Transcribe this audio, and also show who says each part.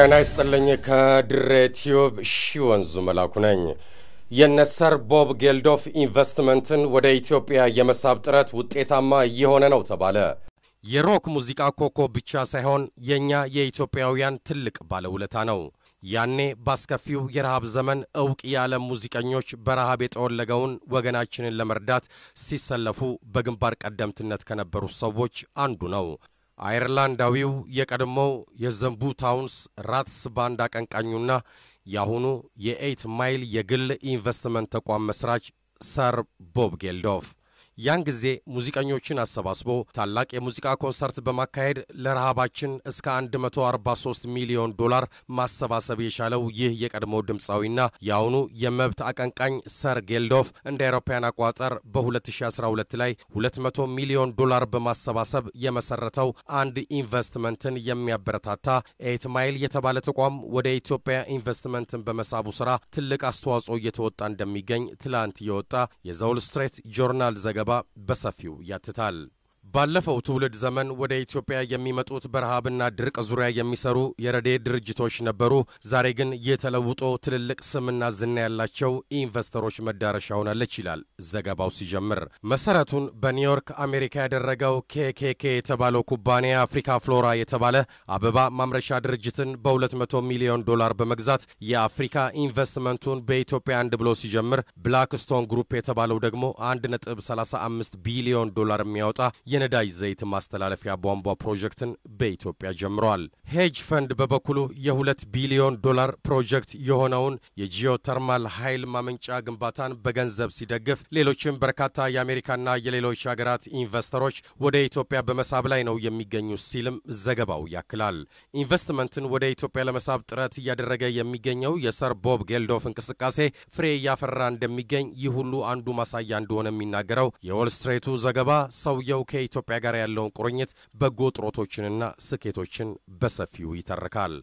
Speaker 1: ጤና ይስጥልኝ። ከድሬ ቲዩብ ሺ ወንዙ መላኩ ነኝ። የነሰር ቦብ ጌልዶፍ ኢንቨስትመንትን ወደ ኢትዮጵያ የመሳብ ጥረት ውጤታማ እየሆነ ነው ተባለ። የሮክ ሙዚቃ ኮከብ ብቻ ሳይሆን የእኛ የኢትዮጵያውያን ትልቅ ባለውለታ ነው። ያኔ ባስከፊው የረሃብ ዘመን እውቅ የዓለም ሙዚቀኞች በረሃብ የተወለገውን ወገናችንን ለመርዳት ሲሰለፉ በግንባር ቀደምትነት ከነበሩ ሰዎች አንዱ ነው። አይርላንዳዊው የቀድሞው የዘንቡ ታውንስ ራትስ ባንድ አቀንቃኙና የአሁኑ የኤይት ማይል የግል ኢንቨስትመንት ተቋም መስራች ሰር ቦብ ጌልዶፍ ያን ጊዜ ሙዚቀኞችን አሰባስቦ ታላቅ የሙዚቃ ኮንሰርት በማካሄድ ለረሃባችን እስከ 143 ሚሊዮን ዶላር ማሰባሰብ የቻለው ይህ የቀድሞ ድምፃዊና የአሁኑ የመብት አቀንቃኝ ሰር ጌልዶፍ እንደ አውሮፓውያን አቆጣጠር በ2012 ላይ 200 ሚሊዮን ዶላር በማሰባሰብ የመሰረተው አንድ ኢንቨስትመንትን የሚያበረታታ ኤት ማይል የተባለ ተቋም ወደ ኢትዮጵያ ኢንቨስትመንትን በመሳቡ ስራ ትልቅ አስተዋጽኦ እየተወጣ እንደሚገኝ ትላንት የወጣ የዘውል ስትሬት ጆርናል ዘገባ ዘገባ በሰፊው ያትታል። ባለፈው ትውልድ ዘመን ወደ ኢትዮጵያ የሚመጡት በረሃብና ድርቅ ዙሪያ የሚሰሩ የረዴ ድርጅቶች ነበሩ። ዛሬ ግን የተለውጦ ትልልቅ ስምና ዝና ያላቸው ኢንቨስተሮች መዳረሻ ሆናለች ይላል ዘገባው ሲጀምር። መሰረቱን በኒውዮርክ አሜሪካ ያደረገው ኬኬኬ የተባለው ኩባንያ አፍሪካ ፍሎራ የተባለ አበባ ማምረቻ ድርጅትን በ200 ሚሊዮን ዶላር በመግዛት የአፍሪካ ኢንቨስትመንቱን በኢትዮጵያ አንድ ብሎ ሲጀምር፣ ብላክስቶን ግሩፕ የተባለው ደግሞ 1.35 ቢሊዮን ዶላር የሚያወጣ የነዳጅ ዘይት ማስተላለፊያ ቧንቧ ፕሮጀክትን በኢትዮጵያ ጀምረዋል። ሄጅ ፈንድ በበኩሉ የሁለት ቢሊዮን ዶላር ፕሮጀክት የሆነውን የጂኦተርማል ኃይል ማመንጫ ግንባታን በገንዘብ ሲደግፍ፣ ሌሎችም በርካታ የአሜሪካና የሌሎች ሀገራት ኢንቨስተሮች ወደ ኢትዮጵያ በመሳብ ላይ ነው የሚገኙ ሲልም ዘገባው ያክላል። ኢንቨስትመንትን ወደ ኢትዮጵያ ለመሳብ ጥረት እያደረገ የሚገኘው የሰር ቦብ ጌልዶፍ እንቅስቃሴ ፍሬ እያፈራ እንደሚገኝ ይህ ሁሉ አንዱ ማሳያ እንደሆነ የሚናገረው የዎልስትሬቱ ዘገባ ሰውየው ከ ከኢትዮጵያ ጋር ያለውን ቁርኝት በጎ ጥረቶችንና ስኬቶችን በሰፊው ይተርካል።